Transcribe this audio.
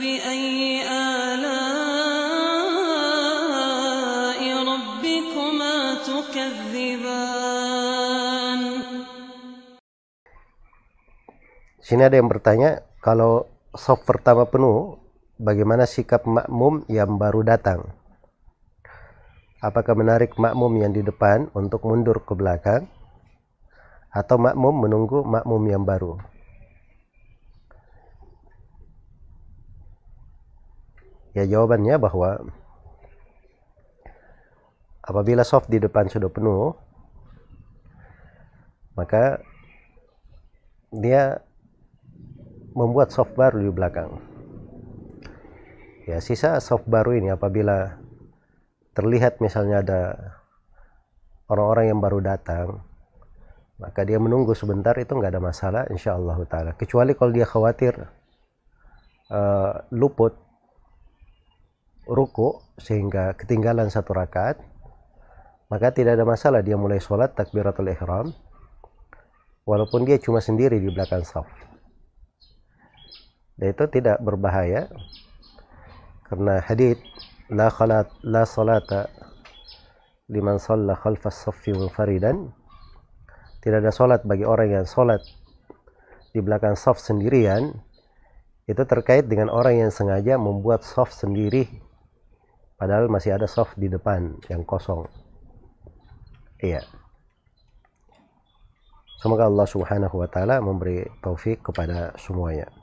Sini ada yang bertanya, kalau soft pertama penuh, bagaimana sikap makmum yang baru datang? Apakah menarik makmum yang di depan untuk mundur ke belakang? Atau makmum menunggu makmum yang baru? Ya jawabannya bahwa apabila soft di depan sudah penuh, maka dia membuat soft baru di belakang. Ya, sisa soft baru ini apabila terlihat misalnya ada orang-orang yang baru datang, maka dia menunggu sebentar itu nggak ada masalah insya Allah utara kecuali kalau dia khawatir uh, luput ruku sehingga ketinggalan satu rakaat maka tidak ada masalah dia mulai sholat takbiratul ihram walaupun dia cuma sendiri di belakang saf dan itu tidak berbahaya karena hadith la khalat la salata liman salla khalfas saffi munfaridan tidak ada sholat bagi orang yang sholat di belakang saf sendirian itu terkait dengan orang yang sengaja membuat saf sendiri padahal masih ada soft di depan yang kosong iya semoga Allah subhanahu wa ta'ala memberi taufik kepada semuanya